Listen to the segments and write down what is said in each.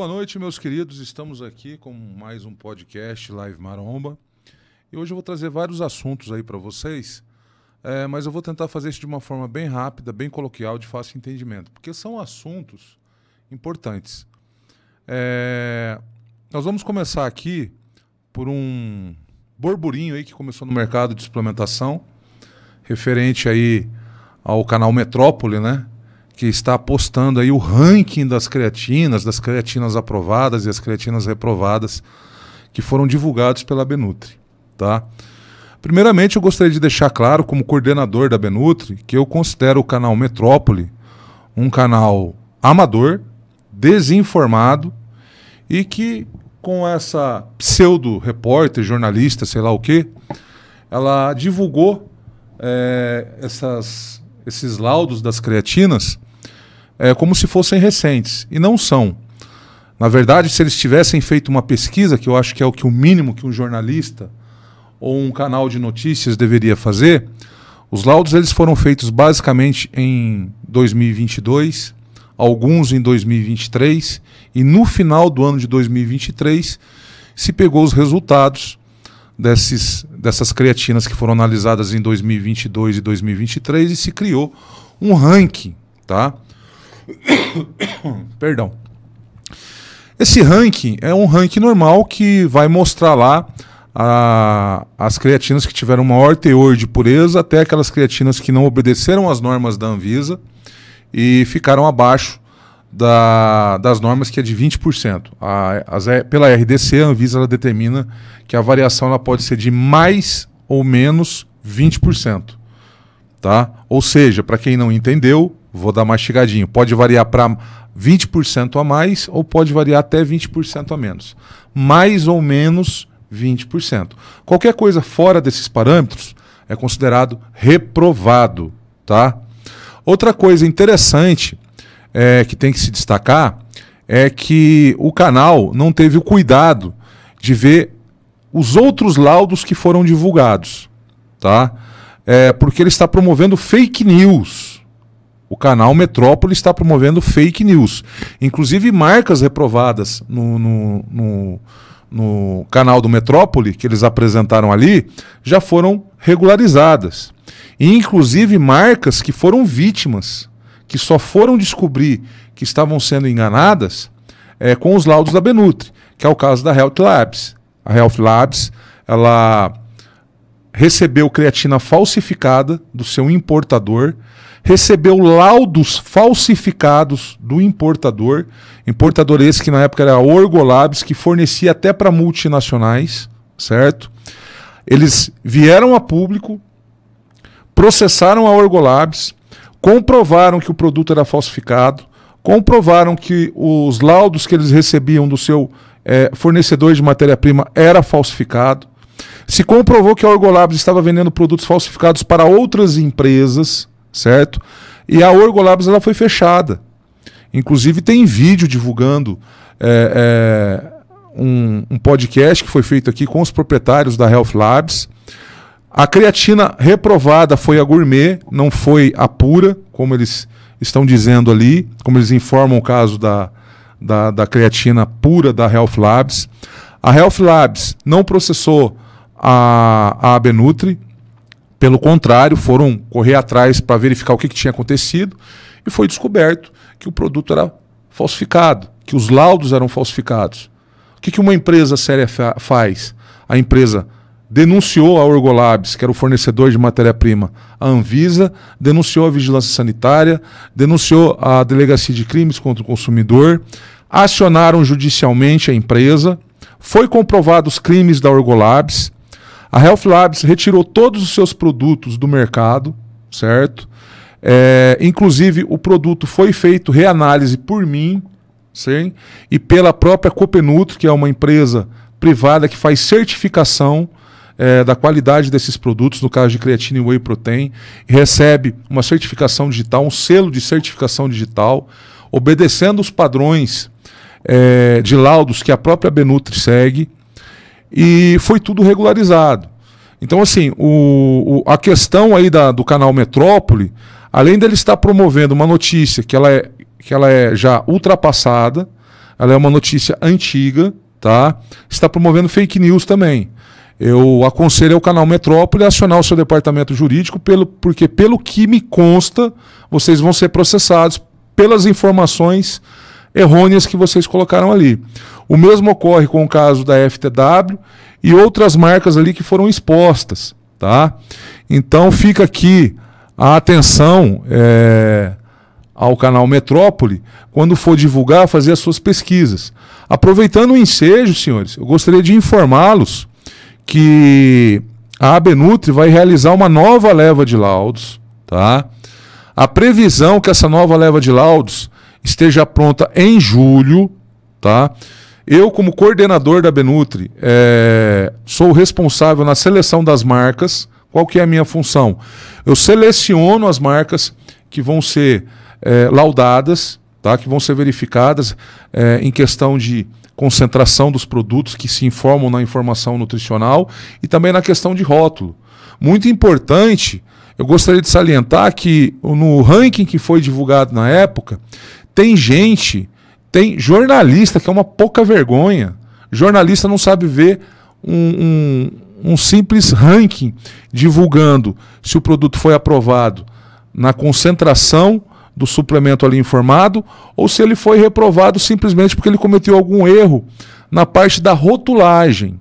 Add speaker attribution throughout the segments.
Speaker 1: Boa noite, meus queridos. Estamos aqui com mais um podcast Live Maromba. E hoje eu vou trazer vários assuntos aí para vocês, é, mas eu vou tentar fazer isso de uma forma bem rápida, bem coloquial, de fácil entendimento, porque são assuntos importantes. É, nós vamos começar aqui por um burburinho aí que começou no mercado de suplementação, referente aí ao canal Metrópole, né? que está apostando aí o ranking das creatinas, das creatinas aprovadas e as creatinas reprovadas que foram divulgados pela Benutri, tá? Primeiramente, eu gostaria de deixar claro, como coordenador da Benutri, que eu considero o canal Metrópole um canal amador, desinformado e que com essa pseudo repórter, jornalista, sei lá o que, ela divulgou é, essas, esses laudos das creatinas é, como se fossem recentes, e não são. Na verdade, se eles tivessem feito uma pesquisa, que eu acho que é o que o mínimo que um jornalista ou um canal de notícias deveria fazer, os laudos eles foram feitos basicamente em 2022, alguns em 2023 e no final do ano de 2023 se pegou os resultados desses, dessas creatinas que foram analisadas em 2022 e 2023 e se criou um ranking, tá? Perdão. Esse ranking é um ranking normal que vai mostrar lá a, as creatinas que tiveram maior teor de pureza até aquelas creatinas que não obedeceram às normas da Anvisa e ficaram abaixo da, das normas, que é de 20%. A, as, pela RDC, a Anvisa determina que a variação ela pode ser de mais ou menos 20%. Tá? Ou seja, para quem não entendeu, vou dar mastigadinho. Pode variar para 20% a mais ou pode variar até 20% a menos. Mais ou menos 20%. Qualquer coisa fora desses parâmetros é considerado reprovado, tá? Outra coisa interessante é, que tem que se destacar é que o canal não teve o cuidado de ver os outros laudos que foram divulgados, tá? É, porque ele está promovendo fake news o canal Metrópole está promovendo fake news. Inclusive, marcas reprovadas no, no, no, no canal do Metrópole, que eles apresentaram ali, já foram regularizadas. E, inclusive, marcas que foram vítimas, que só foram descobrir que estavam sendo enganadas é, com os laudos da Benutri, que é o caso da Health Labs. A Health Labs, ela recebeu creatina falsificada do seu importador, recebeu laudos falsificados do importador, importador esse que na época era Orgolabs, que fornecia até para multinacionais, certo? Eles vieram a público, processaram a Orgolabs, comprovaram que o produto era falsificado, comprovaram que os laudos que eles recebiam do seu é, fornecedor de matéria-prima era falsificado, se comprovou que a Orgolabs estava vendendo produtos falsificados para outras empresas, certo? E a Orgolabs ela foi fechada. Inclusive tem vídeo divulgando é, é, um, um, podcast que foi feito aqui com os proprietários da Health Labs. A creatina reprovada foi a gourmet, não foi a pura, como eles estão dizendo ali, como eles informam o caso da, da, da creatina pura da Health Labs. A Health Labs não processou a, a Abenutri. Pelo contrário, foram correr atrás para verificar o que, que tinha acontecido e foi descoberto que o produto era falsificado, que os laudos eram falsificados. O que, que uma empresa séria fa faz? A empresa denunciou a Orgolabs, que era o fornecedor de matéria-prima, a Anvisa, denunciou a Vigilância Sanitária, denunciou a Delegacia de Crimes contra o Consumidor, acionaram judicialmente a empresa, foi comprovado os crimes da Orgolabs, a Health Labs retirou todos os seus produtos do mercado, certo? É, inclusive, o produto foi feito reanálise por mim sim? e pela própria Copenutri, que é uma empresa privada que faz certificação é, da qualidade desses produtos, no caso de creatina e whey protein, recebe uma certificação digital, um selo de certificação digital, obedecendo os padrões é, de laudos que a própria Benutri segue e foi tudo regularizado. Então, assim, o, o, a questão aí da, do canal Metrópole, além dele estar promovendo uma notícia que ela, é, que ela é já ultrapassada, ela é uma notícia antiga, tá? Está promovendo fake news também. Eu aconselho ao canal Metrópole a acionar o seu departamento jurídico, pelo, porque, pelo que me consta, vocês vão ser processados pelas informações errôneas que vocês colocaram ali. O mesmo ocorre com o caso da FTW e outras marcas ali que foram expostas, tá? Então fica aqui a atenção é, ao canal Metrópole quando for divulgar, fazer as suas pesquisas. Aproveitando o ensejo, senhores, eu gostaria de informá-los que a Abenutri vai realizar uma nova leva de laudos, tá? A previsão que essa nova leva de laudos esteja pronta em julho, tá? Eu, como coordenador da Benutri, é, sou responsável na seleção das marcas. Qual que é a minha função? Eu seleciono as marcas que vão ser é, laudadas, tá? que vão ser verificadas é, em questão de concentração dos produtos que se informam na informação nutricional e também na questão de rótulo. Muito importante, eu gostaria de salientar que no ranking que foi divulgado na época, tem gente tem jornalista que é uma pouca vergonha. Jornalista não sabe ver um, um, um simples ranking divulgando se o produto foi aprovado na concentração do suplemento ali informado ou se ele foi reprovado simplesmente porque ele cometeu algum erro na parte da rotulagem.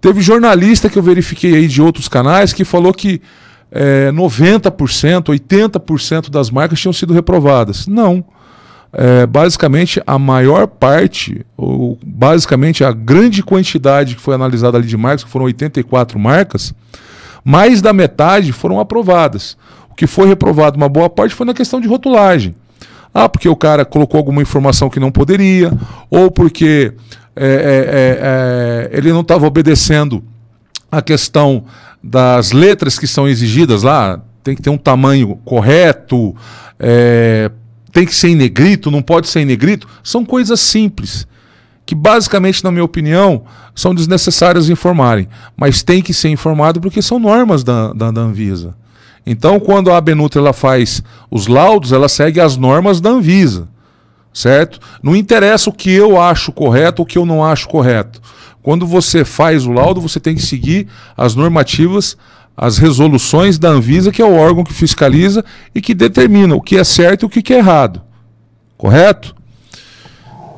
Speaker 1: Teve jornalista que eu verifiquei aí de outros canais que falou que é, 90%, 80% das marcas tinham sido reprovadas. Não é, basicamente a maior parte, ou basicamente a grande quantidade que foi analisada ali de marcas, que foram 84 marcas, mais da metade foram aprovadas. O que foi reprovado uma boa parte foi na questão de rotulagem. Ah, porque o cara colocou alguma informação que não poderia, ou porque é, é, é, é ele não estava obedecendo a questão das letras que são exigidas lá, tem que ter um tamanho correto, é, tem que ser em negrito, não pode ser em negrito, são coisas simples que basicamente, na minha opinião, são desnecessárias informarem, mas tem que ser informado porque são normas da, da, da Anvisa. Então, quando a Benutra ela faz os laudos, ela segue as normas da Anvisa, certo? Não interessa o que eu acho correto ou o que eu não acho correto. Quando você faz o laudo, você tem que seguir as normativas as resoluções da Anvisa, que é o órgão que fiscaliza e que determina o que é certo e o que é errado. Correto?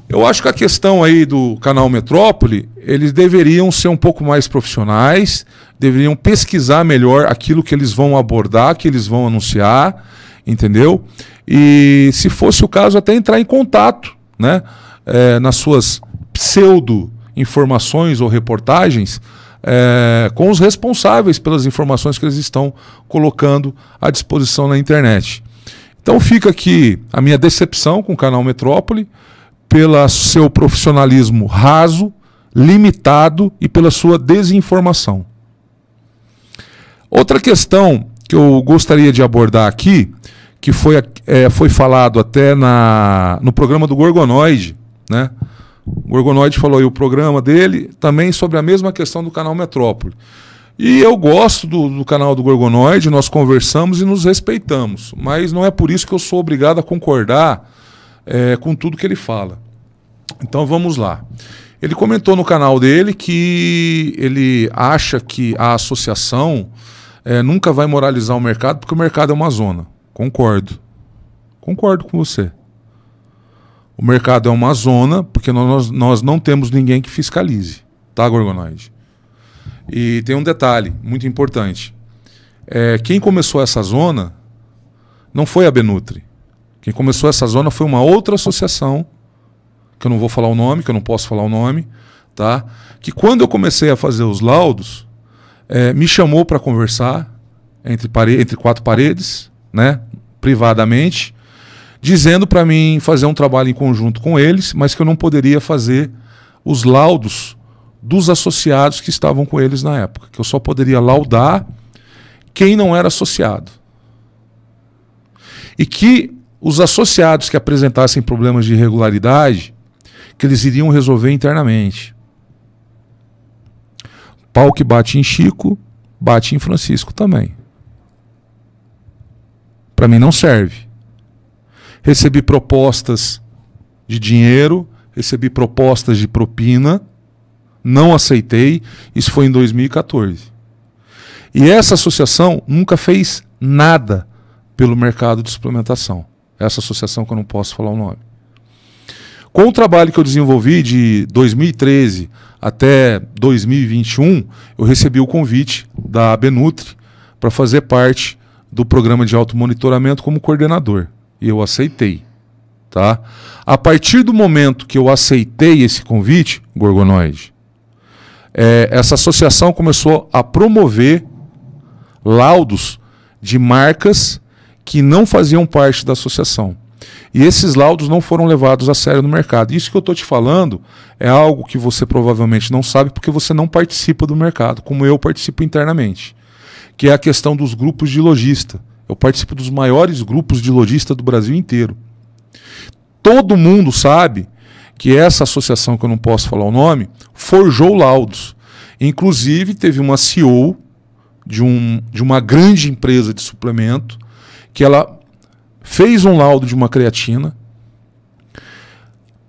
Speaker 1: Eu acho que a questão aí do canal Metrópole, eles deveriam ser um pouco mais profissionais, deveriam pesquisar melhor aquilo que eles vão abordar, que eles vão anunciar, entendeu? E se fosse o caso, até entrar em contato, né? É, nas suas pseudo informações ou reportagens, é, com os responsáveis pelas informações que eles estão colocando à disposição na internet. Então fica aqui a minha decepção com o canal Metrópole, pelo seu profissionalismo raso, limitado e pela sua desinformação. Outra questão que eu gostaria de abordar aqui, que foi, é, foi falado até na, no programa do Gorgonoide, né? O Gorgonoide falou aí o programa dele, também sobre a mesma questão do canal Metrópole. E eu gosto do, do, canal do Gorgonoide, nós conversamos e nos respeitamos, mas não é por isso que eu sou obrigado a concordar é, com tudo que ele fala. Então vamos lá. Ele comentou no canal dele que ele acha que a associação é, nunca vai moralizar o mercado, porque o mercado é uma zona. Concordo. Concordo com você. O mercado é uma zona, porque nós, nós não temos ninguém que fiscalize, tá, Gorgonoide? E tem um detalhe muito importante. É, quem começou essa zona não foi a Benutri. Quem começou essa zona foi uma outra associação, que eu não vou falar o nome, que eu não posso falar o nome, tá? Que quando eu comecei a fazer os laudos, é, me chamou para conversar entre, entre quatro paredes, né? Privadamente dizendo para mim fazer um trabalho em conjunto com eles, mas que eu não poderia fazer os laudos dos associados que estavam com eles na época, que eu só poderia laudar quem não era associado. E que os associados que apresentassem problemas de irregularidade, que eles iriam resolver internamente. Pau que bate em Chico, bate em Francisco também. Para mim não serve. Recebi propostas de dinheiro, recebi propostas de propina, não aceitei. Isso foi em 2014. E essa associação nunca fez nada pelo mercado de suplementação. Essa associação que eu não posso falar o nome. Com o trabalho que eu desenvolvi de 2013 até 2021, eu recebi o convite da Abenutri para fazer parte do programa de automonitoramento como coordenador e eu aceitei. Tá? A partir do momento que eu aceitei esse convite, Gorgonoide, é, essa associação começou a promover laudos de marcas que não faziam parte da associação. E esses laudos não foram levados a sério no mercado. Isso que eu estou te falando é algo que você provavelmente não sabe porque você não participa do mercado, como eu participo internamente, que é a questão dos grupos de lojista. Eu participo dos maiores grupos de lojistas do Brasil inteiro. Todo mundo sabe que essa associação, que eu não posso falar o nome, forjou laudos. Inclusive, teve uma CEO de, um, de uma grande empresa de suplemento que ela fez um laudo de uma creatina,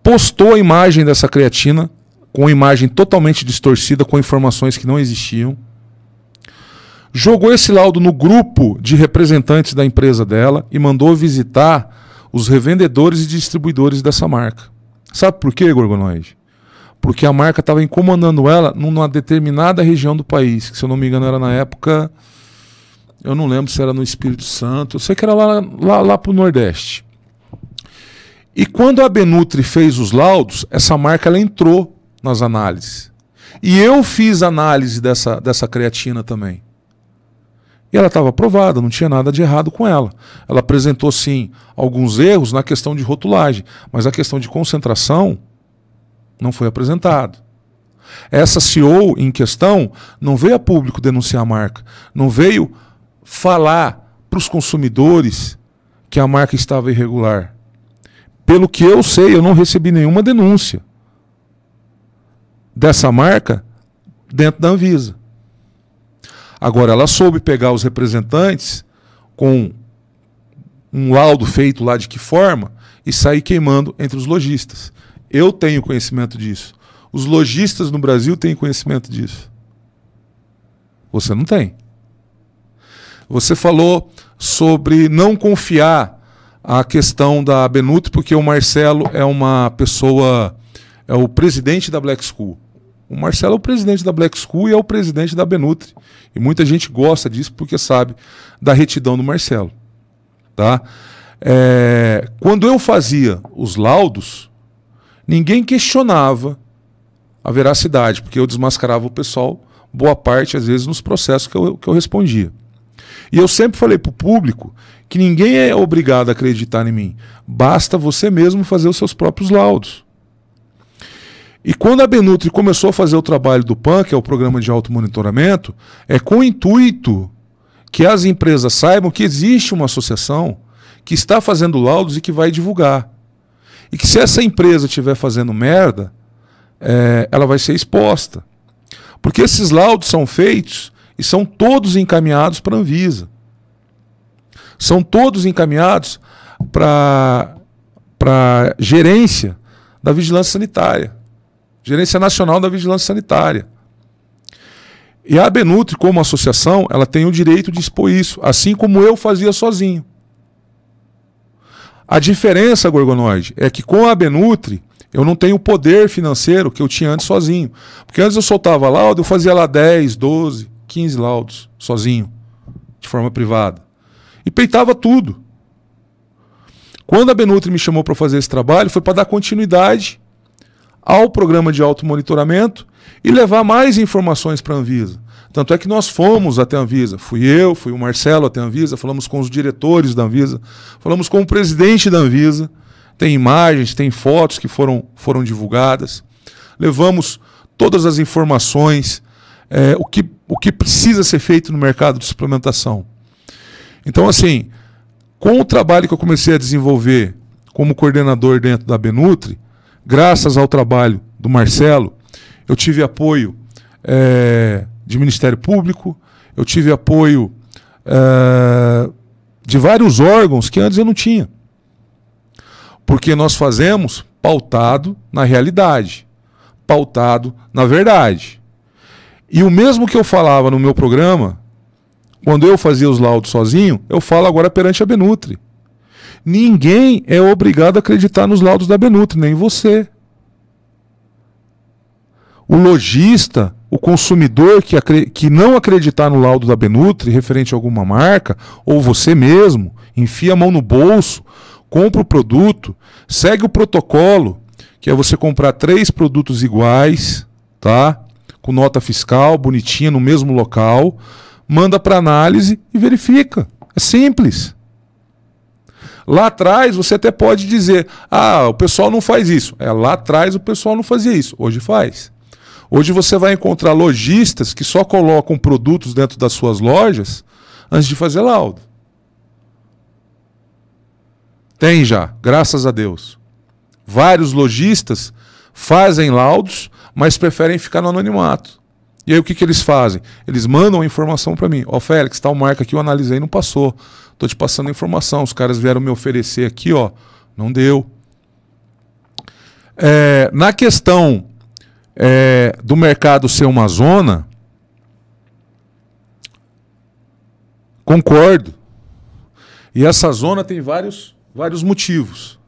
Speaker 1: postou a imagem dessa creatina com imagem totalmente distorcida, com informações que não existiam jogou esse laudo no grupo de representantes da empresa dela e mandou visitar os revendedores e distribuidores dessa marca. Sabe por quê, Gorgonoide? Porque a marca estava incomodando ela numa determinada região do país, que se eu não me engano era na época, eu não lembro se era no Espírito Santo, eu sei que era lá, lá, lá para o Nordeste. E quando a Benutri fez os laudos, essa marca ela entrou nas análises. E eu fiz análise dessa, dessa creatina também. E ela estava aprovada, não tinha nada de errado com ela. Ela apresentou, sim, alguns erros na questão de rotulagem, mas a questão de concentração não foi apresentado. Essa CEO em questão não veio a público denunciar a marca, não veio falar para os consumidores que a marca estava irregular. Pelo que eu sei, eu não recebi nenhuma denúncia dessa marca dentro da Anvisa. Agora, ela soube pegar os representantes com um laudo feito lá de que forma e sair queimando entre os lojistas. Eu tenho conhecimento disso. Os lojistas no Brasil têm conhecimento disso. Você não tem. Você falou sobre não confiar a questão da Benuto, porque o Marcelo é uma pessoa, é o presidente da Black School. O Marcelo é o presidente da Black School e é o presidente da Benutri. E muita gente gosta disso porque sabe da retidão do Marcelo. Tá? É, quando eu fazia os laudos, ninguém questionava a veracidade, porque eu desmascarava o pessoal, boa parte, às vezes, nos processos que eu, que eu respondia. E eu sempre falei para o público que ninguém é obrigado a acreditar em mim. Basta você mesmo fazer os seus próprios laudos. E quando a Benutri começou a fazer o trabalho do PAN, que é o programa de automonitoramento, é com o intuito que as empresas saibam que existe uma associação que está fazendo laudos e que vai divulgar. E que se essa empresa estiver fazendo merda, é, ela vai ser exposta. Porque esses laudos são feitos e são todos encaminhados para a Anvisa. São todos encaminhados para a gerência da vigilância sanitária. Gerência Nacional da Vigilância Sanitária. E a Abenutri, como associação, ela tem o direito de expor isso, assim como eu fazia sozinho. A diferença, Gorgonoide, é que com a Abenutri eu não tenho o poder financeiro que eu tinha antes sozinho. Porque antes eu soltava laudo, eu fazia lá 10, 12, 15 laudos sozinho, de forma privada. E peitava tudo. Quando a Benutri me chamou para fazer esse trabalho, foi para dar continuidade ao programa de automonitoramento e levar mais informações para a Anvisa. Tanto é que nós fomos até a Anvisa. Fui eu, fui o Marcelo até a Anvisa, falamos com os diretores da Anvisa, falamos com o presidente da Anvisa. Tem imagens, tem fotos que foram, foram divulgadas. Levamos todas as informações, é, o, que, o que precisa ser feito no mercado de suplementação. Então, assim, com o trabalho que eu comecei a desenvolver como coordenador dentro da Benutri, graças ao trabalho do Marcelo, eu tive apoio é, de Ministério Público, eu tive apoio é, de vários órgãos que antes eu não tinha. Porque nós fazemos pautado na realidade, pautado na verdade. E o mesmo que eu falava no meu programa, quando eu fazia os laudos sozinho, eu falo agora perante a Benutre. Ninguém é obrigado a acreditar nos laudos da Benutre, nem você. O lojista, o consumidor que, que não acreditar no laudo da Benutre referente a alguma marca, ou você mesmo, enfia a mão no bolso, compra o produto, segue o protocolo, que é você comprar três produtos iguais, tá? Com nota fiscal, bonitinha, no mesmo local, manda para análise e verifica. É simples. Lá atrás você até pode dizer: ah, o pessoal não faz isso. É, lá atrás o pessoal não fazia isso, hoje faz. Hoje você vai encontrar lojistas que só colocam produtos dentro das suas lojas antes de fazer laudo. Tem já, graças a Deus. Vários lojistas fazem laudos, mas preferem ficar no anonimato. E aí o que, que eles fazem? Eles mandam a informação para mim. Ó, oh, Félix, tal marca que eu analisei não passou. Tô te passando informação. Os caras vieram me oferecer aqui, ó. Não deu. É, na questão é, do mercado ser uma zona, concordo. E essa zona tem vários, vários motivos.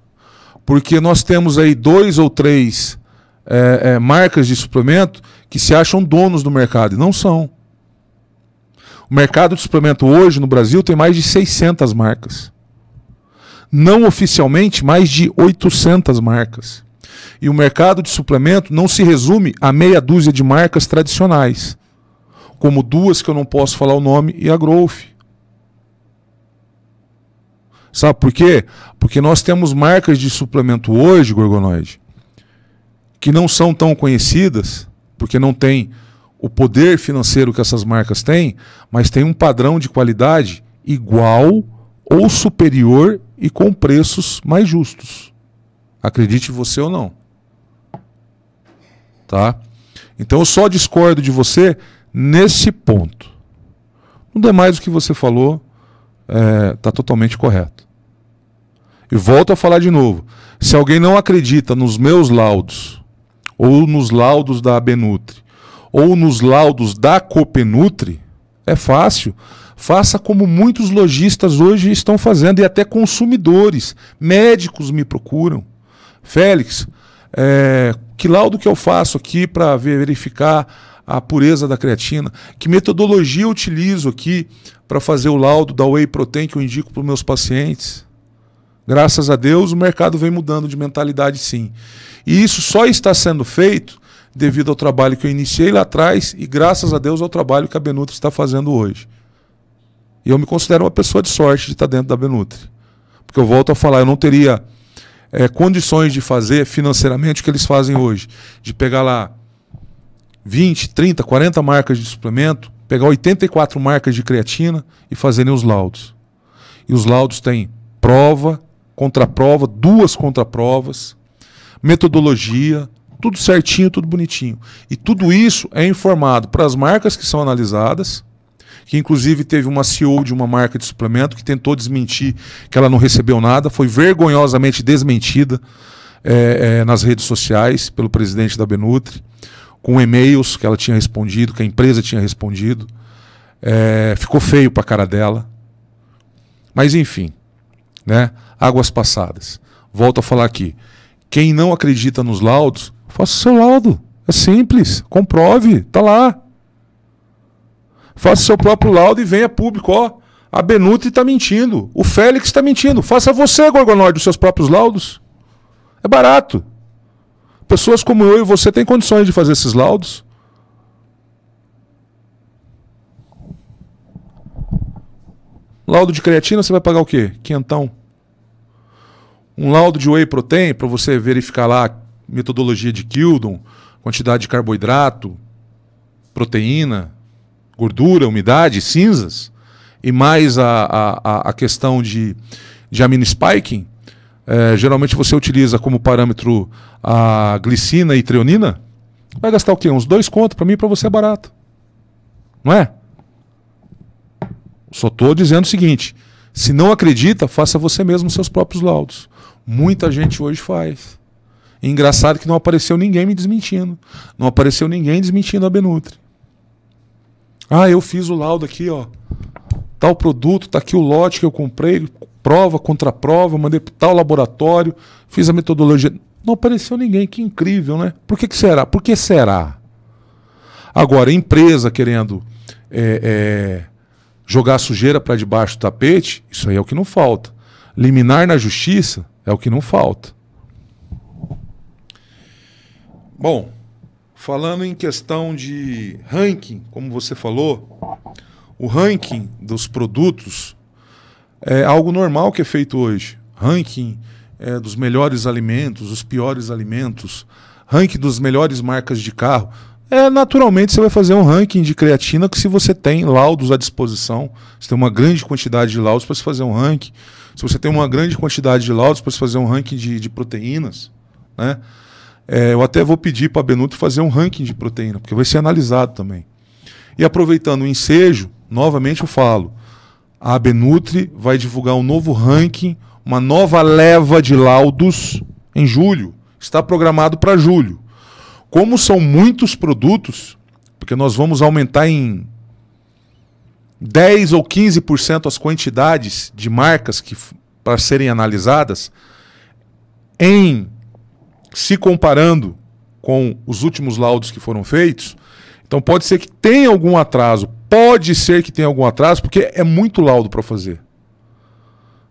Speaker 1: Porque nós temos aí dois ou três é, é marcas de suplemento que se acham donos do mercado e não são. O mercado de suplemento hoje no Brasil tem mais de 600 marcas. Não oficialmente, mais de 800 marcas. E o mercado de suplemento não se resume a meia dúzia de marcas tradicionais, como duas que eu não posso falar o nome e a Growth. Sabe por quê? Porque nós temos marcas de suplemento hoje, Gorgonoide, que não são tão conhecidas, porque não tem o poder financeiro que essas marcas têm, mas tem um padrão de qualidade igual ou superior e com preços mais justos. Acredite você ou não. Tá? Então eu só discordo de você nesse ponto. No demais, o que você falou está é, tá totalmente correto. E volto a falar de novo. Se alguém não acredita nos meus laudos ou nos laudos da Abenutri ou nos laudos da Copenutri, é fácil. Faça como muitos lojistas hoje estão fazendo e até consumidores. Médicos me procuram. Félix, é, que laudo que eu faço aqui para verificar a pureza da creatina? Que metodologia eu utilizo aqui para fazer o laudo da Whey Protein que eu indico para os meus pacientes? Graças a Deus, o mercado vem mudando de mentalidade, sim. E isso só está sendo feito devido ao trabalho que eu iniciei lá atrás e graças a Deus ao trabalho que a Benutri está fazendo hoje. E eu me considero uma pessoa de sorte de estar dentro da Benutri. Porque eu volto a falar, eu não teria é, condições de fazer financeiramente o que eles fazem hoje. De pegar lá 20, 30, 40 marcas de suplemento, pegar 84 marcas de creatina e fazerem os laudos. E os laudos têm prova, contraprova, duas contraprovas, metodologia, tudo certinho, tudo bonitinho. E tudo isso é informado para as marcas que são analisadas, que inclusive teve uma CEO de uma marca de suplemento que tentou desmentir que ela não recebeu nada, foi vergonhosamente desmentida é, é, nas redes sociais pelo presidente da Benutri, com e-mails que ela tinha respondido, que a empresa tinha respondido. É, ficou feio para a cara dela. Mas enfim, né? águas passadas. Volto a falar aqui. Quem não acredita nos laudos Faça o seu laudo. É simples. Comprove. Está lá. Faça o seu próprio laudo e venha público. Ó, a Benuti está mentindo. O Félix está mentindo. Faça você, Gorgonoide, os seus próprios laudos. É barato. Pessoas como eu e você têm condições de fazer esses laudos. Laudo de creatina você vai pagar o quê? Quentão. Um laudo de whey protein para você verificar lá metodologia de Kildon, quantidade de carboidrato, proteína, gordura, umidade, cinzas, e mais a, a, a questão de, de amino spiking, é, geralmente você utiliza como parâmetro a glicina e treonina, vai gastar o quê? Uns dois contos? Para mim para você é barato. Não é? Só estou dizendo o seguinte: se não acredita, faça você mesmo seus próprios laudos. Muita gente hoje faz. E engraçado que não apareceu ninguém me desmentindo. Não apareceu ninguém desmentindo a Benutri. Ah, eu fiz o laudo aqui, ó. Tal produto, tá aqui o lote que eu comprei, prova, contra prova, mandei para tal laboratório, fiz a metodologia. Não apareceu ninguém, que incrível, né? Por que, que será? Por que será? Agora, empresa querendo é, é, jogar sujeira para debaixo do tapete, isso aí é o que não falta. Liminar na justiça é o que não falta. Bom, falando em questão de ranking, como você falou, o ranking dos produtos é algo normal que é feito hoje. Ranking é, dos melhores alimentos, os piores alimentos, ranking dos melhores marcas de carro. É, naturalmente você vai fazer um ranking de creatina que se você tem laudos à disposição, você tem uma grande quantidade de laudos para se fazer um ranking. Se você tem uma grande quantidade de laudos para se fazer um ranking de, de proteínas, né? É, eu até vou pedir para a Benuto fazer um ranking de proteína, porque vai ser analisado também. E aproveitando o ensejo, novamente eu falo, a Abenutri vai divulgar um novo ranking, uma nova leva de laudos em julho. Está programado para julho. Como são muitos produtos, porque nós vamos aumentar em 10 ou 15% as quantidades de marcas que para serem analisadas, em se comparando com os últimos laudos que foram feitos, então pode ser que tenha algum atraso, pode ser que tenha algum atraso, porque é muito laudo para fazer.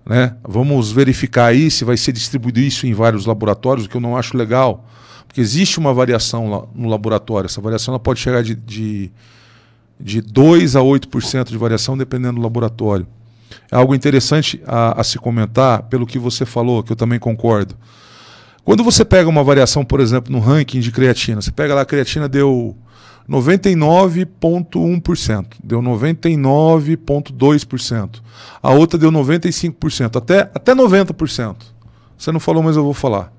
Speaker 1: Né? Vamos verificar aí se vai ser distribuído isso em vários laboratórios, o que eu não acho legal, porque existe uma variação lá no laboratório. Essa variação ela pode chegar de, de, de 2 a 8% de variação, dependendo do laboratório. É algo interessante a, a se comentar, pelo que você falou, que eu também concordo. Quando você pega uma variação, por exemplo, no ranking de creatina, você pega lá a creatina deu 99,1%, deu 99,2%, a outra deu 95%, até, até 90%. Você não falou, mas eu vou falar.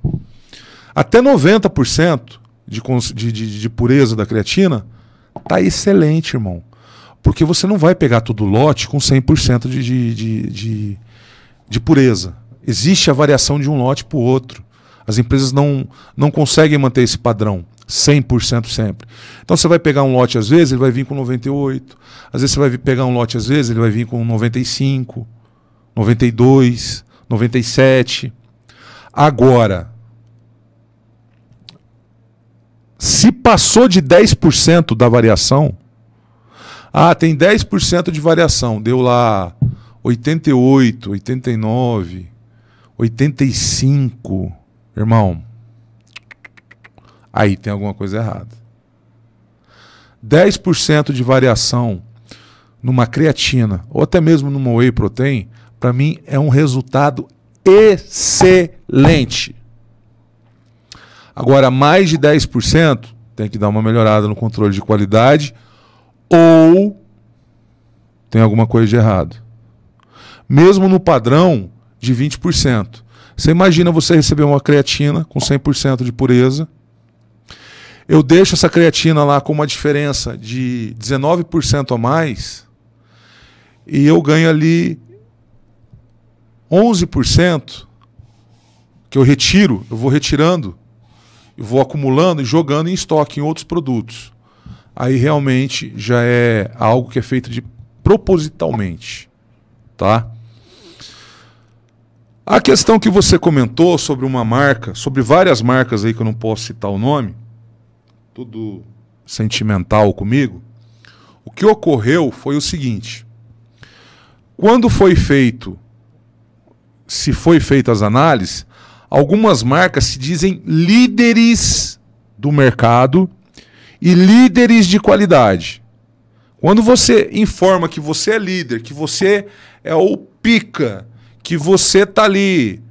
Speaker 1: Até 90% de, de, de, de pureza da creatina tá excelente, irmão. Porque você não vai pegar todo o lote com 100% de, de, de, de, de pureza. Existe a variação de um lote para o outro. As empresas não, não conseguem manter esse padrão 100% sempre. Então você vai pegar um lote às vezes, ele vai vir com 98. Às vezes você vai pegar um lote às vezes, ele vai vir com 95, 92, 97. Agora, se passou de 10% da variação, ah, tem 10% de variação, deu lá 88, 89, 85, Irmão, aí tem alguma coisa errada. 10% de variação numa creatina ou até mesmo numa whey protein, para mim é um resultado excelente. Agora, mais de 10% tem que dar uma melhorada no controle de qualidade ou tem alguma coisa de errado. Mesmo no padrão de 20%. Você imagina você receber uma creatina com 100% de pureza. Eu deixo essa creatina lá com uma diferença de 19% a mais e eu ganho ali 11% que eu retiro, eu vou retirando, eu vou acumulando e jogando em estoque em outros produtos. Aí realmente já é algo que é feito de propositalmente, tá? A questão que você comentou sobre uma marca, sobre várias marcas aí que eu não posso citar o nome, tudo sentimental comigo. O que ocorreu foi o seguinte: quando foi feito, se foi feitas as análises, algumas marcas se dizem líderes do mercado e líderes de qualidade. Quando você informa que você é líder, que você é o pica, que você tá ali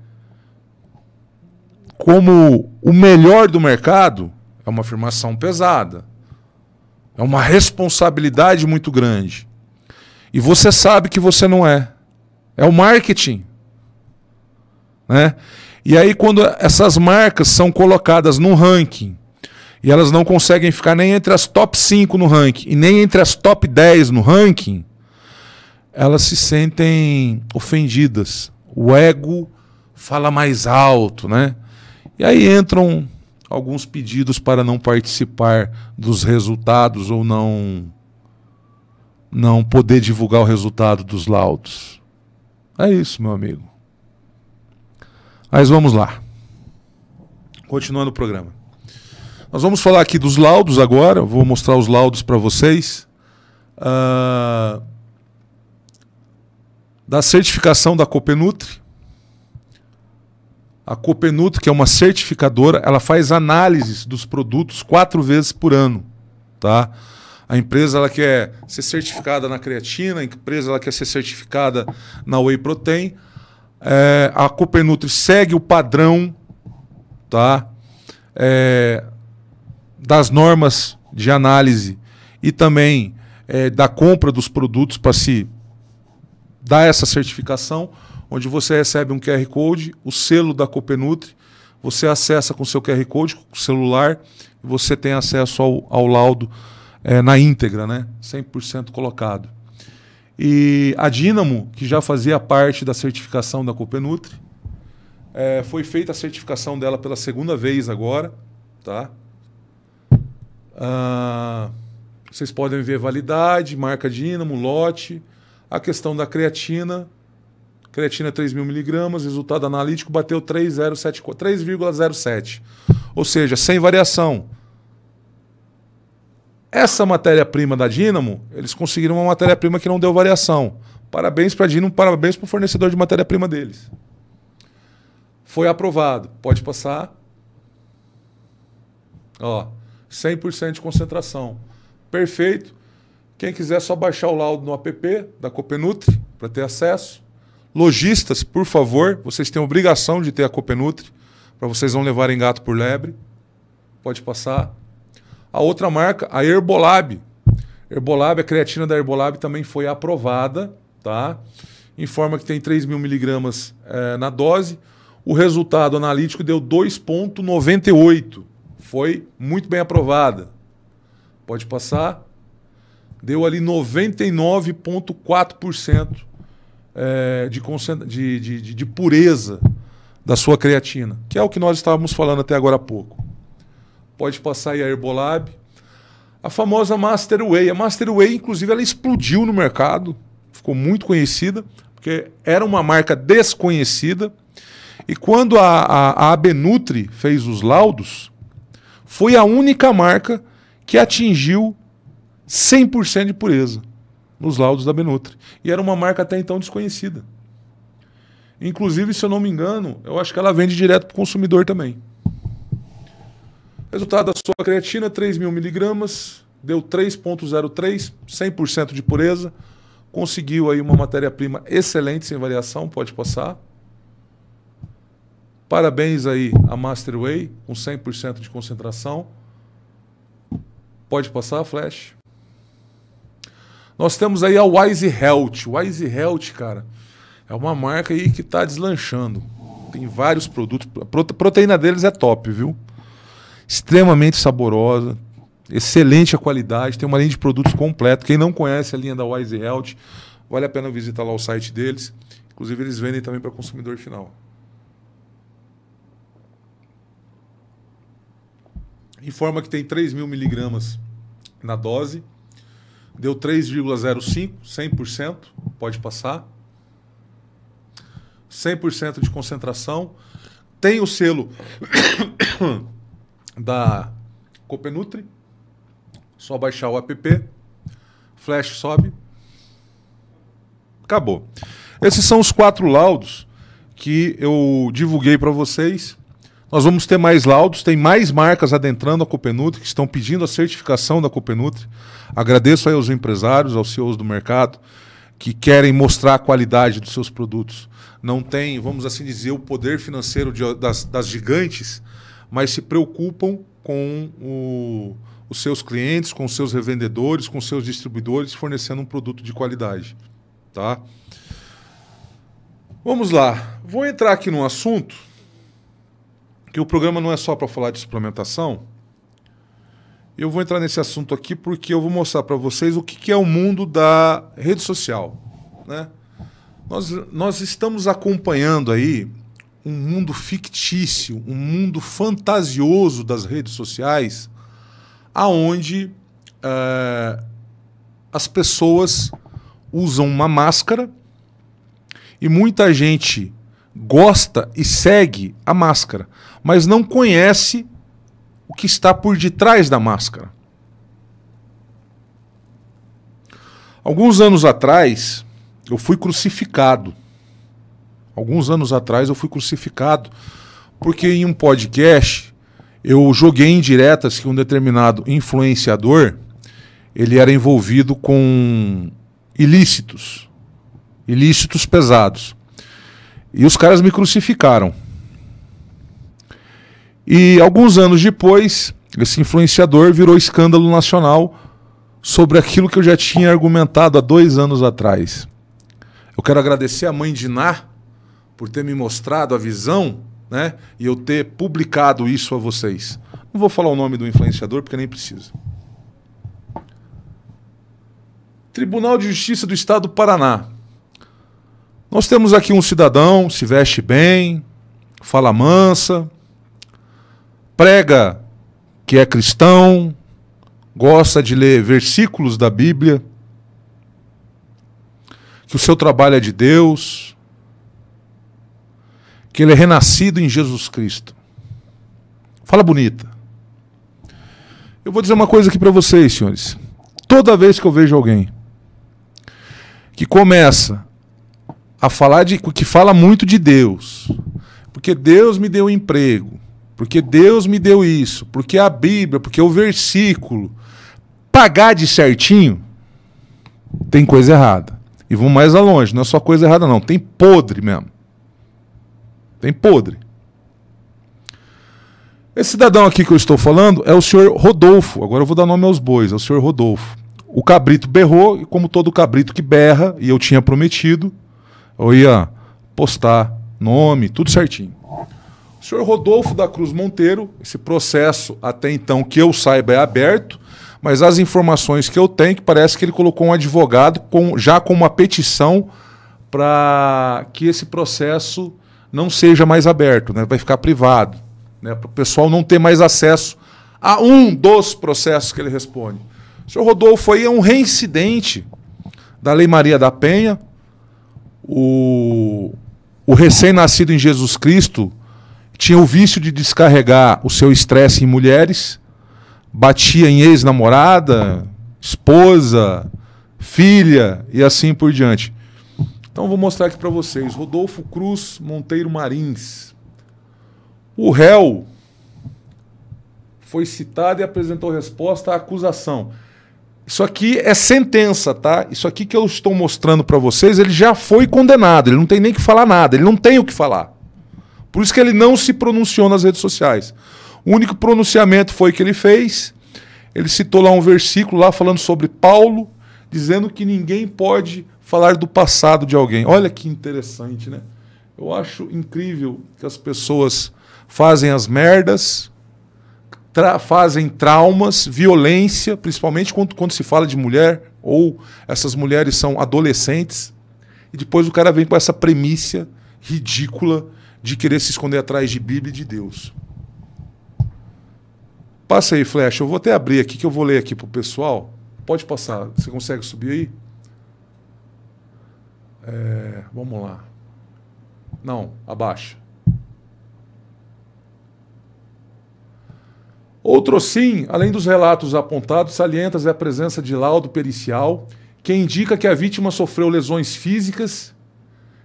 Speaker 1: como o melhor do mercado, é uma afirmação pesada. É uma responsabilidade muito grande. E você sabe que você não é. É o marketing. Né? E aí, quando essas marcas são colocadas no ranking e elas não conseguem ficar nem entre as top 5 no ranking e nem entre as top 10 no ranking, elas se sentem ofendidas. O ego fala mais alto, né? E aí entram alguns pedidos para não participar dos resultados ou não não poder divulgar o resultado dos laudos. É isso, meu amigo. Mas vamos lá. Continuando o programa. Nós vamos falar aqui dos laudos agora. Vou mostrar os laudos para vocês. Uh da certificação da Copenutri. A Copenutri, que é uma certificadora, ela faz análises dos produtos quatro vezes por ano, tá? A empresa ela quer ser certificada na creatina, a empresa ela quer ser certificada na whey protein. É, a Copenutri segue o padrão, tá? É, das normas de análise e também é, da compra dos produtos para se dá essa certificação, onde você recebe um QR Code, o selo da Copenutri, você acessa com seu QR Code, com o celular, e você tem acesso ao, ao laudo é, na íntegra, né? 100% colocado. E a Dínamo, que já fazia parte da certificação da Copenutri, é, foi feita a certificação dela pela segunda vez agora, tá? Ah, vocês podem ver validade, marca Dínamo, lote, a questão da creatina, creatina 3 mil miligramas, resultado analítico bateu 3,07. Ou seja, sem variação. Essa matéria-prima da Dinamo, eles conseguiram uma matéria-prima que não deu variação. Parabéns para a Dinamo, parabéns para o fornecedor de matéria-prima deles. Foi aprovado. Pode passar. Ó, 100% de concentração. Perfeito. Quem quiser é só baixar o laudo no app da Copenutri para ter acesso. Lojistas, por favor, vocês têm obrigação de ter a Copenutri para vocês não levarem gato por lebre. Pode passar. A outra marca, a Herbolab. Herbolab, a creatina da Herbolab também foi aprovada, tá? Informa que tem 3 mil miligramas é, na dose. O resultado analítico deu 2,98. Foi muito bem aprovada. Pode passar deu ali 99,4% é, de, de, de, de pureza da sua creatina, que é o que nós estávamos falando até agora há pouco. Pode passar aí a Herbolab. A famosa Master Whey. A Master Whey, inclusive, ela explodiu no mercado, ficou muito conhecida, porque era uma marca desconhecida. E quando a, a, a Abenutri fez os laudos, foi a única marca que atingiu 100% de pureza nos laudos da Benutri E era uma marca até então desconhecida. Inclusive, se eu não me engano, eu acho que ela vende direto para o consumidor também. Resultado da sua creatina, 3 mil miligramas, deu 3,03, 100% de pureza. Conseguiu aí uma matéria-prima excelente, sem variação, pode passar. Parabéns aí a Masterway, com 100% de concentração. Pode passar, Flash. Nós temos aí a Wise Health. Wise Health, cara, é uma marca aí que está deslanchando. Tem vários produtos. A proteína deles é top, viu? Extremamente saborosa, excelente a qualidade, tem uma linha de produtos completa. Quem não conhece a linha da Wise Health, vale a pena visitar lá o site deles. Inclusive, eles vendem também para consumidor final. Informa que tem 3 mil miligramas na dose Deu 3,05, 100%, pode passar. 100% de concentração. Tem o selo da Copenutri. Só baixar o app. Flash sobe. Acabou. Esses são os quatro laudos que eu divulguei para vocês. Nós vamos ter mais laudos, tem mais marcas adentrando a Copenutri, que estão pedindo a certificação da Copenutri. Agradeço aí aos empresários, aos CEOs do mercado, que querem mostrar a qualidade dos seus produtos. Não tem, vamos assim dizer, o poder financeiro de, das, das gigantes, mas se preocupam com o, os seus clientes, com os seus revendedores, com os seus distribuidores, fornecendo um produto de qualidade. Tá? Vamos lá. Vou entrar aqui num assunto que o programa não é só para falar de suplementação. Eu vou entrar nesse assunto aqui porque eu vou mostrar para vocês o que, que é o mundo da rede social. Né? Nós, nós estamos acompanhando aí um mundo fictício, um mundo fantasioso das redes sociais, aonde eh, as pessoas usam uma máscara e muita gente gosta e segue a máscara, mas não conhece o que está por detrás da máscara. Alguns anos atrás, eu fui crucificado. Alguns anos atrás, eu fui crucificado porque em um podcast eu joguei em diretas que um determinado influenciador ele era envolvido com ilícitos, ilícitos pesados. E os caras me crucificaram. E alguns anos depois, esse influenciador virou escândalo nacional sobre aquilo que eu já tinha argumentado há dois anos atrás. Eu quero agradecer a mãe de Ná por ter me mostrado a visão né, e eu ter publicado isso a vocês. Não vou falar o nome do influenciador porque nem precisa. Tribunal de Justiça do Estado do Paraná nós temos aqui um cidadão, se veste bem, fala mansa, prega que é cristão, gosta de ler versículos da Bíblia, que o seu trabalho é de Deus, que ele é renascido em Jesus Cristo. Fala bonita. Eu vou dizer uma coisa aqui para vocês, senhores. Toda vez que eu vejo alguém que começa a falar de que fala muito de Deus. Porque Deus me deu um emprego, porque Deus me deu isso, porque a Bíblia, porque o versículo pagar de certinho, tem coisa errada. E vou mais a longe, não é só coisa errada não, tem podre mesmo. Tem podre. Esse cidadão aqui que eu estou falando é o senhor Rodolfo. Agora eu vou dar nome aos bois, é o senhor Rodolfo. O cabrito berrou, e como todo cabrito que berra, e eu tinha prometido, eu ia postar nome, tudo certinho. O senhor Rodolfo da Cruz Monteiro, esse processo até então que eu saiba é aberto, mas as informações que eu tenho que parece que ele colocou um advogado com, já com uma petição para que esse processo não seja mais aberto, né? vai ficar privado, né? para o pessoal não ter mais acesso a um dos processos que ele responde. O senhor Rodolfo aí é um reincidente da Lei Maria da Penha, o, o recém-nascido em Jesus Cristo tinha o vício de descarregar o seu estresse em mulheres, batia em ex-namorada, esposa, filha e assim por diante. Então vou mostrar aqui para vocês. Rodolfo Cruz Monteiro Marins. O réu foi citado e apresentou resposta à acusação. Isso aqui é sentença, tá? Isso aqui que eu estou mostrando para vocês, ele já foi condenado, ele não tem nem que falar nada, ele não tem o que falar. Por isso que ele não se pronunciou nas redes sociais. O único pronunciamento foi que ele fez. Ele citou lá um versículo lá falando sobre Paulo, dizendo que ninguém pode falar do passado de alguém. Olha que interessante, né? Eu acho incrível que as pessoas fazem as merdas, tra fazem traumas, violência, principalmente quando, quando se fala de mulher, ou essas mulheres são adolescentes, e depois o cara vem com essa premissa ridícula de querer se esconder atrás de Bíblia e de Deus. Passa aí, Flecha. Eu vou até abrir aqui, que eu vou ler aqui pro pessoal. Pode passar. Você consegue subir aí? É, vamos lá. Não, abaixa. Outro sim, além dos relatos apontados, salienta é a presença de laudo pericial que indica que a vítima sofreu lesões físicas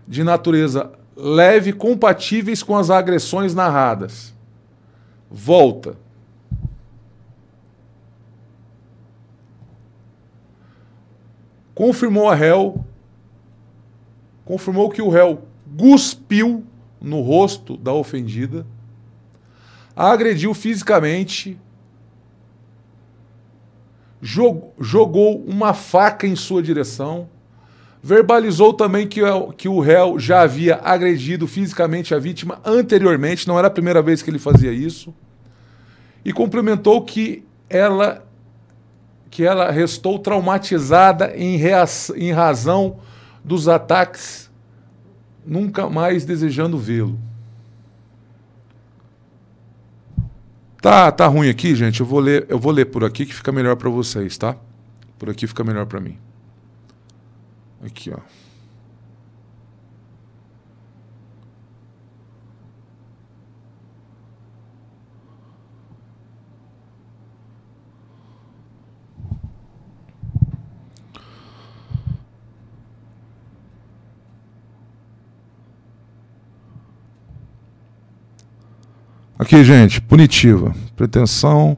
Speaker 1: de natureza leve compatíveis com as agressões narradas. Volta. Confirmou a réu, confirmou que o réu cuspiu no rosto da ofendida a agrediu fisicamente, jogou uma faca em sua direção, verbalizou também que, é que o réu já havia agredido fisicamente a vítima anteriormente, não era a primeira vez que ele fazia isso, e complementou que ela que ela restou traumatizada em, em razão dos ataques, nunca mais desejando vê-lo. Tá, tá ruim aqui, gente. Eu vou ler, eu vou ler por aqui que fica melhor para vocês, tá? Por aqui fica melhor para mim. Aqui, ó. Aqui, gente, punitiva. Pretensão.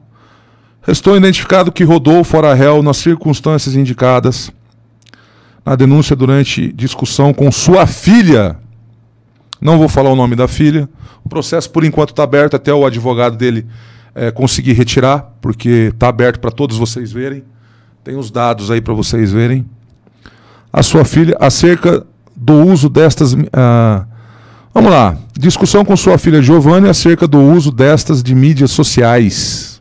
Speaker 1: Restou identificado que Rodolfo fora réu nas circunstâncias indicadas na denúncia durante discussão com sua filha. Não vou falar o nome da filha. O processo, por enquanto, está aberto até o advogado dele é, conseguir retirar, porque está aberto para todos vocês verem. Tem os dados aí para vocês verem. A sua filha, acerca do uso destas. Ah, Vamos lá. Discussão com sua filha Giovanni acerca do uso destas de mídias sociais.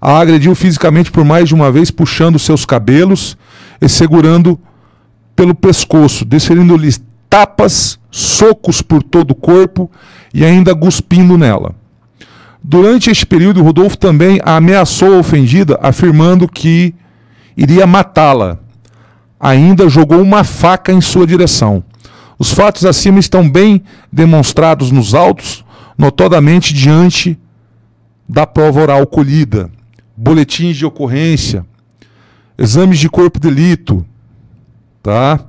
Speaker 1: A agrediu fisicamente por mais de uma vez, puxando seus cabelos e segurando pelo pescoço, desferindo-lhe tapas, socos por todo o corpo e ainda cuspindo nela. Durante este período, Rodolfo também a ameaçou a ofendida, afirmando que iria matá-la. Ainda jogou uma faca em sua direção. Os fatos acima estão bem demonstrados nos autos, notadamente diante da prova oral colhida, boletins de ocorrência, exames de corpo de delito, tá?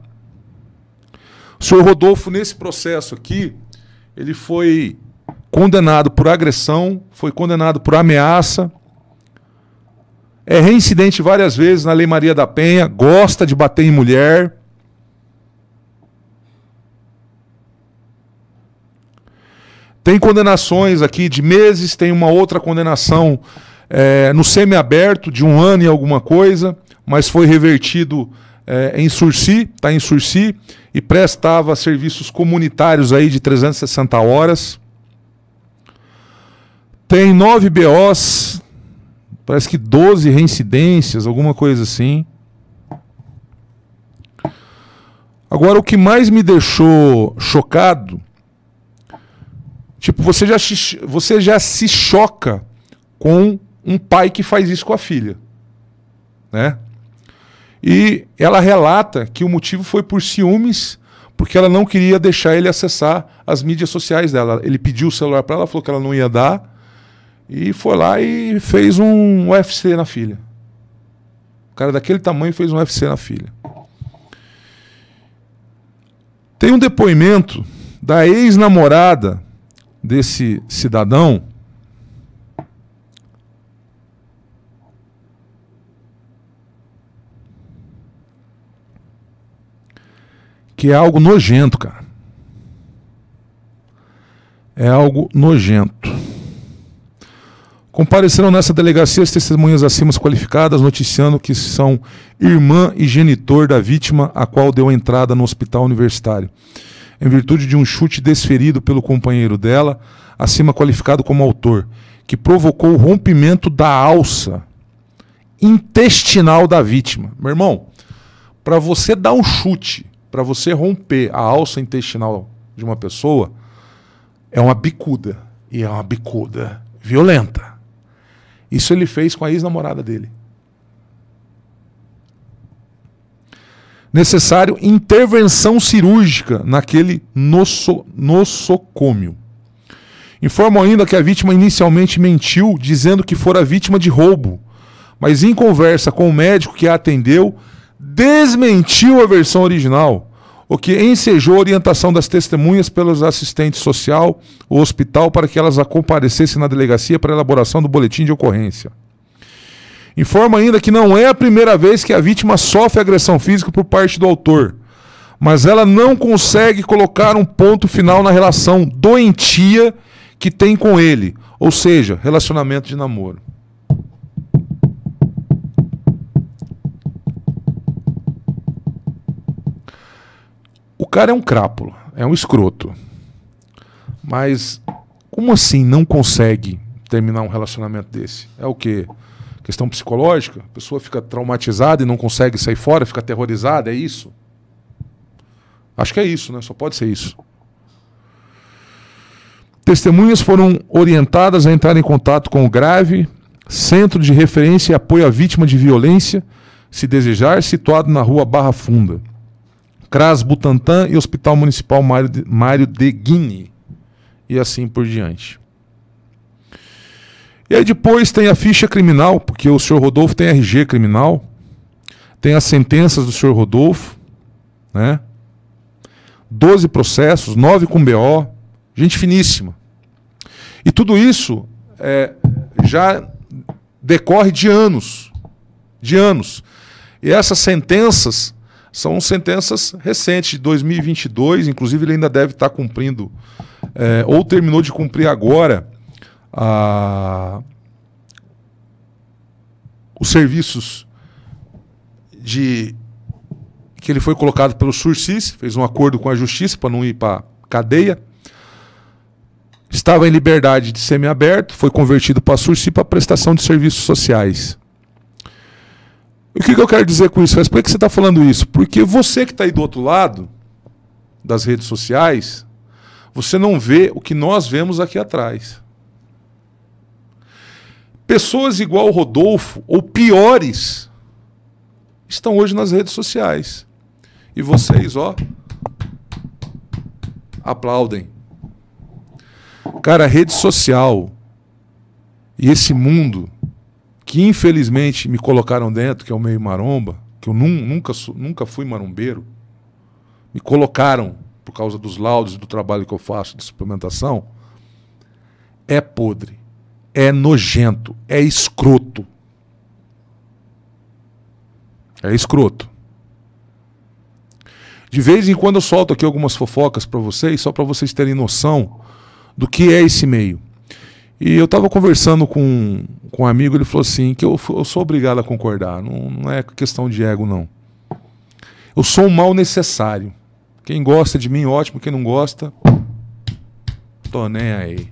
Speaker 1: O senhor Rodolfo, nesse processo aqui, ele foi condenado por agressão, foi condenado por ameaça, é reincidente várias vezes na Lei Maria da Penha, gosta de bater em mulher, Tem condenações aqui de meses, tem uma outra condenação é, no semiaberto de um ano e alguma coisa, mas foi revertido é, em Sursi, está em Sursi, e prestava serviços comunitários aí de 360 horas. Tem nove BOs, parece que 12 reincidências, alguma coisa assim. Agora, o que mais me deixou chocado Tipo, você já, se, você já se choca com um pai que faz isso com a filha. Né? E ela relata que o motivo foi por ciúmes, porque ela não queria deixar ele acessar as mídias sociais dela. Ele pediu o celular para ela, falou que ela não ia dar, e foi lá e fez um UFC na filha. O cara daquele tamanho fez um UFC na filha. Tem um depoimento da ex-namorada desse cidadão que é algo nojento, cara. É algo nojento. Compareceram nessa delegacia as testemunhas acima qualificadas, noticiando que são irmã e genitor da vítima, a qual deu entrada no hospital universitário em virtude de um chute desferido pelo companheiro dela, acima qualificado como autor, que provocou o rompimento da alça intestinal da vítima. Meu irmão, para você dar um chute, para você romper a alça intestinal de uma pessoa, é uma bicuda. E é uma bicuda violenta. Isso ele fez com a ex-namorada dele. necessário intervenção cirúrgica naquele nosso, nossocômio. Informam ainda que a vítima inicialmente mentiu, dizendo que fora vítima de roubo, mas em conversa com o médico que a atendeu, desmentiu a versão original, o que ensejou a orientação das testemunhas pelos assistentes social, o hospital, para que elas comparecessem na delegacia para elaboração do boletim de ocorrência. Informa ainda que não é a primeira vez que a vítima sofre agressão física por parte do autor, mas ela não consegue colocar um ponto final na relação doentia que tem com ele, ou seja, relacionamento de namoro. O cara é um crápulo, é um escroto. Mas como assim não consegue terminar um relacionamento desse? É o quê? Questão psicológica, a pessoa fica traumatizada e não consegue sair fora, fica aterrorizada, é isso? Acho que é isso, né? Só pode ser isso. Testemunhas foram orientadas a entrar em contato com o grave Centro de Referência e Apoio à Vítima de Violência, se desejar, situado na rua Barra Funda. CRAS Butantã e Hospital Municipal Mário Mário de Guine. E assim por diante. E aí depois tem a ficha criminal, porque o senhor Rodolfo tem RG criminal, tem as sentenças do senhor Rodolfo, né? 12 processos, 9 com BO, gente finíssima. E tudo isso é, já decorre de anos, de anos. E essas sentenças são sentenças recentes, de 2022, inclusive ele ainda deve estar cumprindo, é, ou terminou de cumprir agora, a, os serviços de que ele foi colocado pelo Sursis, fez um acordo com a justiça para não ir para cadeia. Estava em liberdade de semiaberto, foi convertido para Sursis para prestação de serviços sociais. O que, que eu quero dizer com isso? Mas por que você está falando isso? Porque você que está aí do outro lado das redes sociais, você não vê o que nós vemos aqui atrás. Pessoas igual o Rodolfo, ou piores, estão hoje nas redes sociais. E vocês, ó, aplaudem. Cara, a rede social e esse mundo que infelizmente me colocaram dentro, que é o meio maromba, que eu nunca, nunca fui marombeiro, me colocaram por causa dos laudos e do trabalho que eu faço de suplementação, é podre é nojento, é escroto. É escroto. De vez em quando eu solto aqui algumas fofocas para vocês, só para vocês terem noção do que é esse meio. E eu estava conversando com, com um amigo, ele falou assim, que eu, eu sou obrigado a concordar, não, não, é questão de ego, não. Eu sou um mal necessário. Quem gosta de mim, ótimo, quem não gosta, tô nem aí.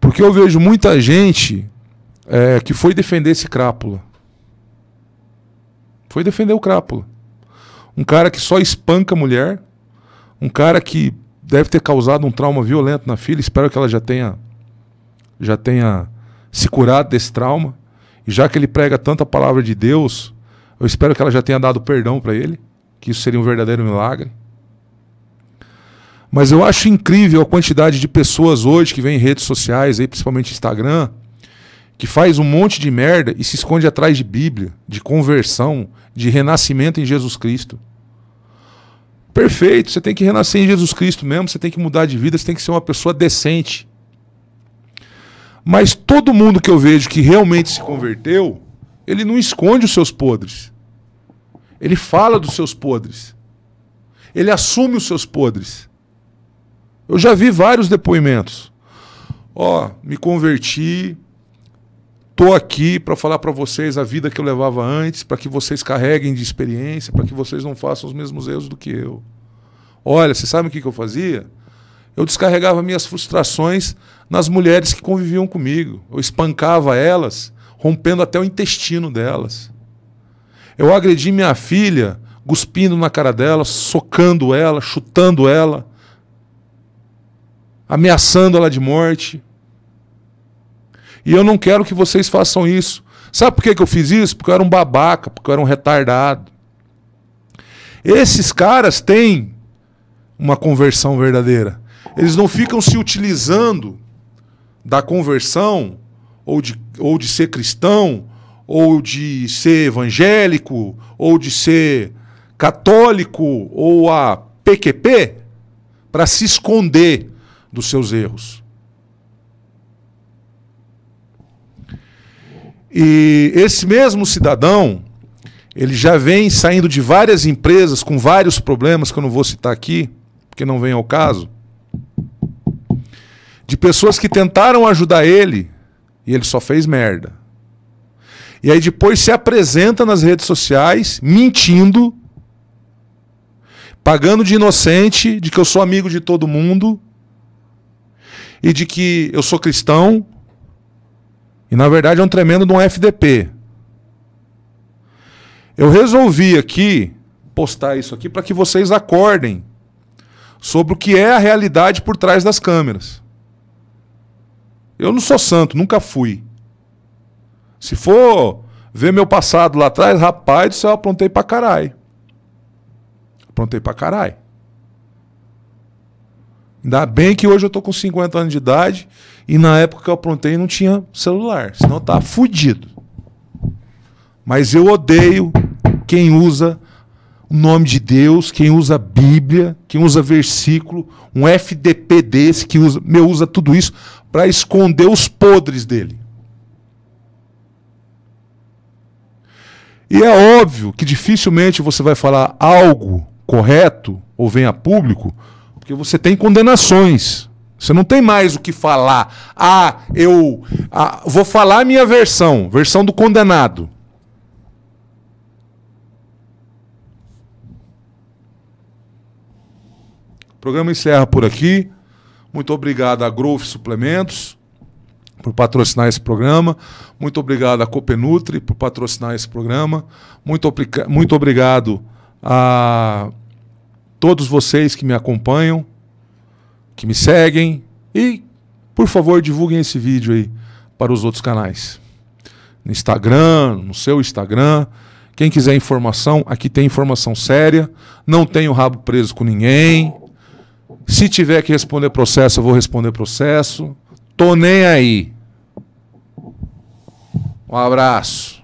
Speaker 1: Porque eu vejo muita gente é, que foi defender esse crápula. Foi defender o crápula. Um cara que só espanca a mulher, um cara que deve ter causado um trauma violento na filha, espero que ela já tenha já tenha se curado desse trauma. E já que ele prega tanta palavra de Deus, eu espero que ela já tenha dado perdão para ele, que isso seria um verdadeiro milagre. Mas eu acho incrível a quantidade de pessoas hoje que vem em redes sociais, aí, principalmente Instagram, que faz um monte de merda e se esconde atrás de Bíblia, de conversão, de renascimento em Jesus Cristo. Perfeito, você tem que renascer em Jesus Cristo mesmo, você tem que mudar de vida, você tem que ser uma pessoa decente. Mas todo mundo que eu vejo que realmente se converteu, ele não esconde os seus podres. Ele fala dos seus podres. Ele assume os seus podres. Eu já vi vários depoimentos. Ó, oh, me converti, tô aqui para falar para vocês a vida que eu levava antes, para que vocês carreguem de experiência, para que vocês não façam os mesmos erros do que eu. Olha, vocês sabem o que, que eu fazia? Eu descarregava minhas frustrações nas mulheres que conviviam comigo. Eu espancava elas, rompendo até o intestino delas. Eu agredi minha filha, cuspindo na cara dela, socando ela, chutando ela ameaçando ela de morte. E eu não quero que vocês façam isso. Sabe por que, que eu fiz isso? Porque eu era um babaca, porque eu era um retardado. Esses caras têm uma conversão verdadeira. Eles não ficam se utilizando da conversão, ou de, ou de ser cristão, ou de ser evangélico, ou de ser católico, ou a PQP, para se esconder dos seus erros. E esse mesmo cidadão, ele já vem saindo de várias empresas com vários problemas que eu não vou citar aqui, porque não vem ao caso, de pessoas que tentaram ajudar ele e ele só fez merda. E aí depois se apresenta nas redes sociais mentindo, pagando de inocente, de que eu sou amigo de todo mundo, e de que eu sou cristão e na verdade é um tremendo de um FDP. Eu resolvi aqui postar isso aqui para que vocês acordem sobre o que é a realidade por trás das câmeras. Eu não sou santo, nunca fui. Se for ver meu passado lá atrás, rapaz do céu, aprontei pra caralho. Aprontei pra caralho. Ainda bem que hoje eu tô com 50 anos de idade e na época que eu aprontei não tinha celular, senão tá fudido. Mas eu odeio quem usa o nome de Deus, quem usa Bíblia, quem usa versículo, um FDP desse que usa, meu usa tudo isso para esconder os podres dele. E é óbvio que dificilmente você vai falar algo correto ou venha a público porque você tem condenações. Você não tem mais o que falar. Ah, eu ah, vou falar a minha versão, versão do condenado. O programa encerra por aqui. Muito obrigado a Growth Suplementos por patrocinar esse programa. Muito obrigado a Copenutri por patrocinar esse programa. Muito, muito obrigado a todos vocês que me acompanham, que me seguem e, por favor, divulguem esse vídeo aí para os outros canais. No Instagram, no seu Instagram. Quem quiser informação, aqui tem informação séria. Não tenho rabo preso com ninguém. Se tiver que responder processo, eu vou responder processo. Tô nem aí. Um abraço.